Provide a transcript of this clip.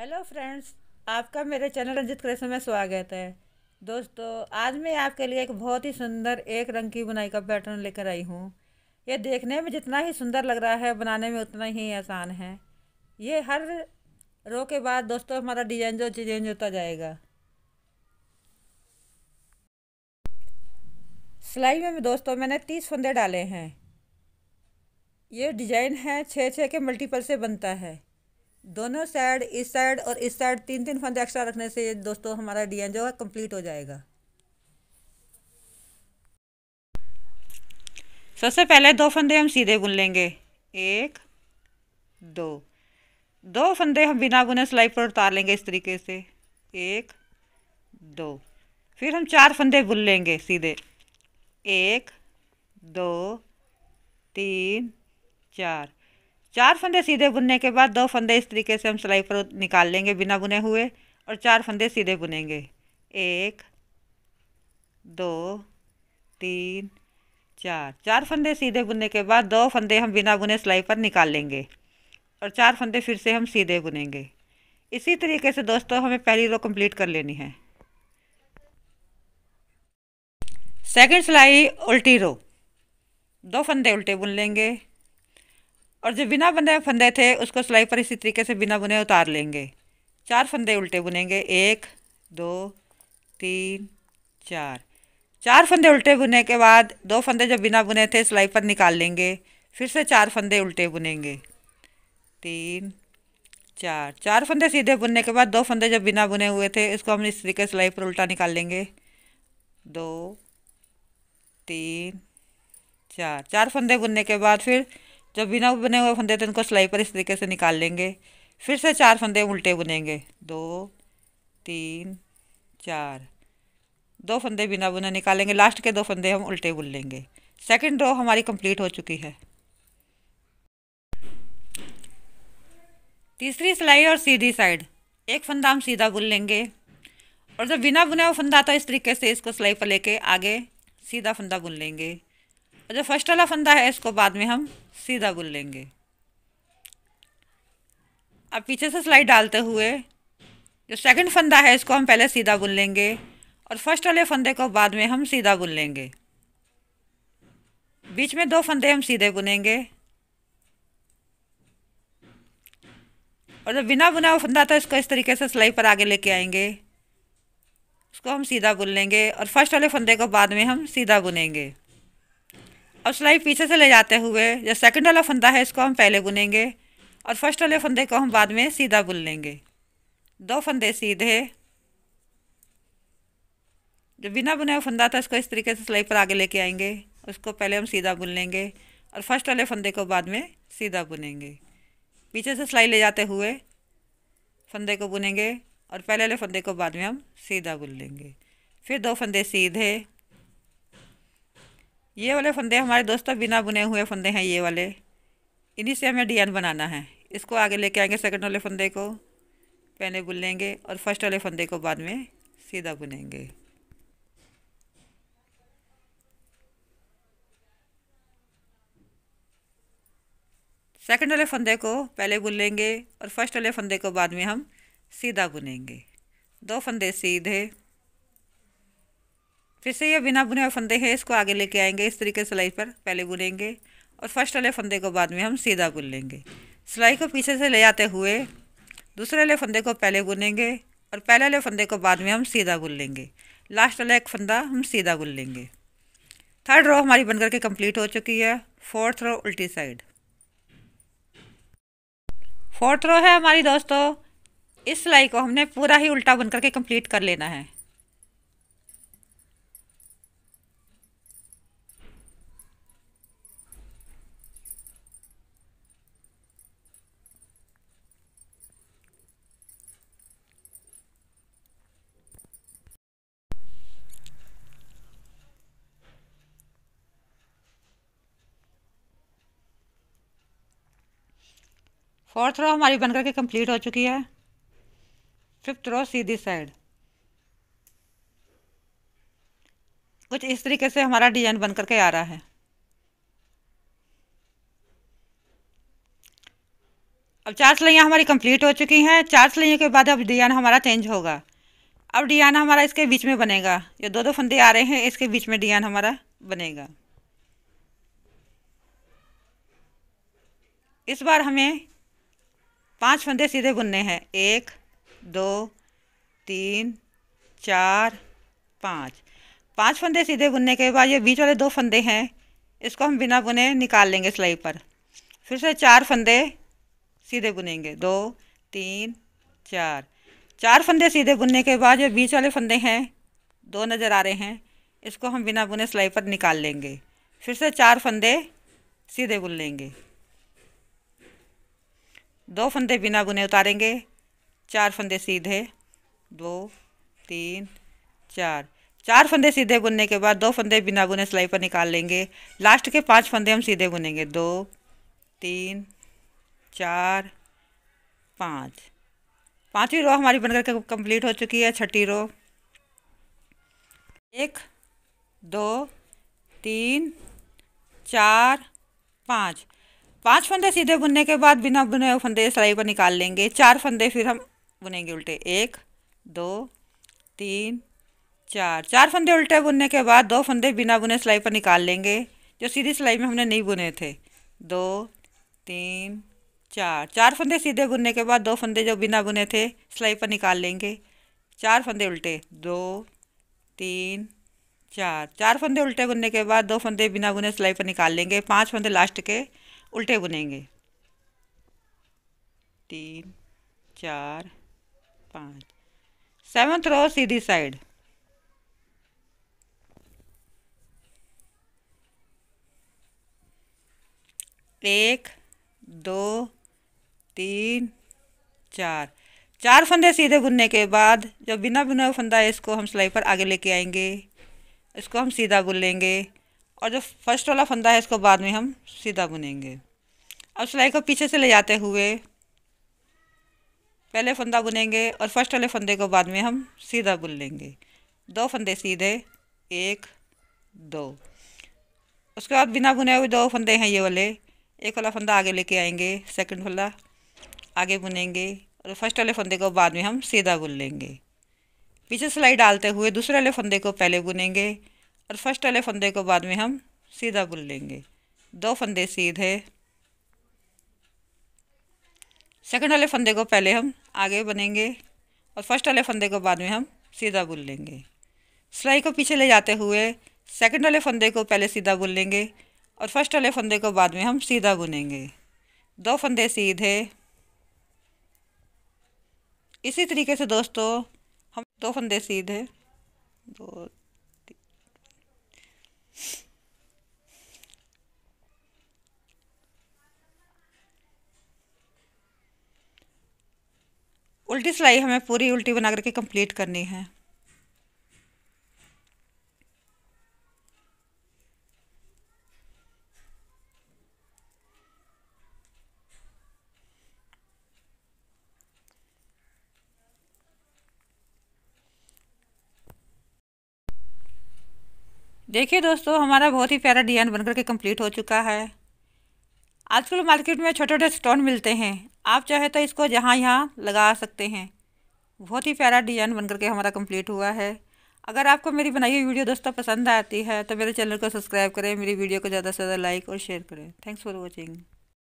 hello friends आपका मेरे channel Ranjit क्रेशन में स्वागत है दोस्तों आज मैं आपके लिए एक बहुत ही सुंदर एक रंग की बुनाई का पैटर्न लेकर आई हूँ ये देखने में जितना ही सुंदर लग रहा है बनाने में उतना ही आसान है ये हर रो के बाद दोस्तों हमारा डिजाइन जो चेंज होता जाएगा सिलाई में दोस्तों मैंने तीस फंदे डाले हैं ये डिजाइन है छः छः के मल्टीपल से बनता है दोनों साइड इस साइड और इस साइड तीन तीन फंदे एक्स्ट्रा रखने से दोस्तों हमारा डिजाइन जो है कंप्लीट हो जाएगा सबसे पहले दो फंदे हम सीधे बुन लेंगे एक दो दो फंदे हम बिना बुने सिलाई पर उतार लेंगे इस तरीके से एक दो फिर हम चार फंदे बुन लेंगे सीधे एक दो तीन चार चार फंदे सीधे बुनने के बाद दो फंदे इस तरीके से हम सिलाई पर निकाल लेंगे बिना बुने हुए और चार फंदे सीधे बुनेंगे एक दो तीन चार चार फंदे सीधे बुनने के बाद दो फंदे हम बिना बुने सिलाई पर निकाल लेंगे और चार फंदे फिर से हम सीधे बुनेंगे इसी तरीके से दोस्तों हमें पहली रो कंप्लीट कर लेनी है सेकंड सिलाई उल्टी रो दो फंदे उल्टे बुन लेंगे और जो बिना बने फंदे थे उसको सिलाई पर इसी तरीके से बिना बुने उतार लेंगे चार फंदे उल्टे बुनेंगे एक दो तीन चार चार फंदे उल्टे बुने के बाद दो फंदे जो बिना बुने थे सिलाई पर निकाल लेंगे फिर से चार फंदे उल्टे बुनेंगे तीन चार चार फंदे सीधे बुनने के बाद दो फंदे जो बिना बुने हुए थे इसको हम इस तरीके सिलाई पर उल्टा निकाल लेंगे दो तीन चार चार फंदे बुनने के बाद फिर जब बिना बने हुए फंदे तो इनको सिलाई पर इस तरीके से निकाल लेंगे फिर से चार फंदे उल्टे बुनेंगे दो तीन चार दो फंदे बिना बुने निकालेंगे लास्ट के दो फंदे हम उल्टे बुन लेंगे सेकंड रो हमारी कंप्लीट हो चुकी है तीसरी सिलाई और सीधी साइड एक फंदा हम सीधा बुन लेंगे और जब बिना बुने हुआ फंदा तो इस तरीके से इसको सिलाई पर लेके आगे सीधा फंदा बुन लेंगे और जो फर्स्ट वाला फंदा है इसको बाद में हम सीधा बुन लेंगे अब पीछे से सिलाई डालते हुए जो सेकंड फंदा है इसको हम पहले सीधा बुन लेंगे और फर्स्ट वाले फंदे को बाद में हम सीधा बुन लेंगे बीच में दो फंदे हम सीधे बुनेंगे और जो बिना बुना हुआ फंदा था इसको इस तरीके से सिलाई पर आगे लेके आएंगे इसको हम सीधा बुन लेंगे और फर्स्ट वाले फंदे को बाद में हम सीधा बुनेंगे और सिलाई पीछे से ले जाते हुए जो सेकंड वाला फंदा है इसको हम पहले बुनेंगे और फर्स्ट वाले फंदे को हम बाद में सीधा बुन लेंगे दो फंदे सीधे जो बिना बुने हुआ फंदा था इसको इस तरीके से सिलाई पर आगे लेके आएंगे उसको पहले हम सीधा बुन लेंगे और फर्स्ट वाले फंदे को बाद में सीधा बुनेंगे पीछे से सिलाई ले जाते हुए फंदे को बुनेंगे और पहले वाले फंदे को बाद में हम सीधा बुन लेंगे फिर दो फंदे सीधे ये वाले फंदे हमारे दोस्तों बिना बुने हुए फंदे हैं ये वाले इन्हीं से हमें डिजाइन बनाना है इसको आगे लेके आएंगे सेकंड वाले फंदे को पहले बुन लेंगे और फर्स्ट वाले फंदे को बाद में सीधा बुनेंगे सेकंड वाले फंदे को पहले बुन लेंगे और फर्स्ट वाले फंदे को बाद में हम सीधा बुनेंगे दो फंदे सीधे फिर से ये बिना बुने हुए फंदे हैं इसको आगे लेके आएंगे इस तरीके सिलाई पर पहले बुनेंगे और फर्स्ट वाले फंदे को बाद में हम सीधा बुन लेंगे सिलाई को पीछे से ले आते हुए दूसरे वाले फंदे को पहले बुनेंगे और पहले वाले फंदे को बाद में हम सीधा बुन लेंगे लास्ट वाला एक फंदा हम सीधा बुन लेंगे थर्ड रो हमारी बनकर के कंप्लीट हो चुकी है फोर्थ रो उल्टी साइड फोर्थ रो है हमारी दोस्तों इस सिलाई को हमने पूरा ही उल्टा बन करके कंप्लीट कर लेना है फोर्थ रो हमारी बनकर के कंप्लीट हो चुकी है फिफ्थ रो सीधी साइड कुछ इस तरीके से हमारा डिजाइन बन करके आ रहा है अब चार सिलाइयाँ हमारी कंप्लीट हो चुकी हैं चार सिलाइयों के बाद अब डिजाइन हमारा चेंज होगा अब डिजाइन हमारा इसके बीच में बनेगा जो दो दो फंदे आ रहे हैं इसके बीच में डिजाइन हमारा बनेगा इस बार हमें पांच फंदे सीधे बुनने हैं एक दो तीन चार पाँच पांच फंदे सीधे बुनने के बाद ये बीच वाले दो फंदे हैं इसको हम बिना बुने निकाल लेंगे सिलाई पर फिर से चार फंदे सीधे बुनेंगे दो तीन चार चार फंदे सीधे बुनने के बाद ये बीच वाले फंदे हैं दो नज़र आ रहे हैं इसको हम बिना बुने सिलाई पर निकाल लेंगे फिर से चार फंदे सीधे बुन लेंगे दो फंदे बिना बुने उतारेंगे चार फंदे सीधे दो तीन चार चार फंदे सीधे बुनने के बाद दो फंदे बिना बुने सिलाई पर निकाल लेंगे लास्ट के पांच फंदे हम सीधे बुनेंगे दो तीन चार पाँच पांचवी रो हमारी बनकर कंप्लीट हो चुकी है छठी रो एक दो तीन चार पाँच पांच फंदे सीधे बुनने के बाद बिना बुने हुए फंदे सिलाई पर निकाल लेंगे चार फंदे फिर हम बुनेंगे उल्टे एक दो तीन चार चार फंदे उल्टे बुनने के बाद दो फंदे बिना बुने सिलाई पर निकाल लेंगे जो सीधी सिलाई में हमने नहीं बुने थे दो तीन चार चार फंदे सीधे बुनने के बाद दो फंदे जो बिना बुने थे सिलाई पर निकाल लेंगे चार फंदे उल्टे दो तीन चार चार फंदे उल्टे बुनने के बाद दो फंदे बिना बुने सिलाई पर निकाल लेंगे पांच फंदे लास्ट के उल्टे बुनेंगे तीन चार पाँच सेवन्थ रो सीधी साइड एक दो तीन चार चार फंदे सीधे बुनने के बाद जो बिना बुना फंदा है इसको हम सिलाई पर आगे लेके आएंगे इसको हम सीधा बुन लेंगे और जो फर्स्ट वाला फंदा है इसको बाद में हम सीधा बुनेंगे अब सिलाई को पीछे से ले जाते हुए पहले फंदा बुनेंगे और फर्स्ट वाले फंदे को बाद में हम सीधा बुन लेंगे दो फंदे सीधे एक दो उसके बाद बिना बुने हुए दो फंदे हैं ये वाले एक वाला फंदा आगे लेके आएंगे सेकंड वाला आगे बुनेंगे और फर्स्ट वाले फंदे को बाद में हम सीधा बुन लेंगे पीछे सिलाई डालते हुए दूसरे वाले फंदे को पहले बुनेंगे और फर्स्ट वाले फंदे को बाद में हम सीधा बुन लेंगे दो फंदे सीधे सेकंड वाले फंदे को पहले हम आगे बनेंगे और फर्स्ट वाले फंदे को बाद में हम सीधा बुन लेंगे सिलाई को पीछे ले जाते हुए सेकंड वाले फंदे को पहले सीधा बुन लेंगे और फर्स्ट वाले फंदे को बाद में हम सीधा बुनेंगे दो फंदे सीधे इसी तरीके से दोस्तों हम दो फंदे सीधे दो उल्टी सिलाई हमें पूरी उल्टी बना करके कंप्लीट करनी है देखिए दोस्तों हमारा बहुत ही प्यारा डिज़ाइन बनकर के कंप्लीट हो चुका है आजकल मार्केट में छोटे छोटे स्टोन मिलते हैं आप चाहे तो इसको जहाँ यहाँ लगा सकते हैं बहुत ही प्यारा डिज़ाइन बनकर के हमारा कंप्लीट हुआ है अगर आपको मेरी बनाई हुई वीडियो दोस्तों पसंद आती है तो मेरे चैनल को सब्सक्राइब करें मेरी वीडियो को ज़्यादा से ज़्यादा लाइक और शेयर करें थैंक्स फॉर वॉचिंग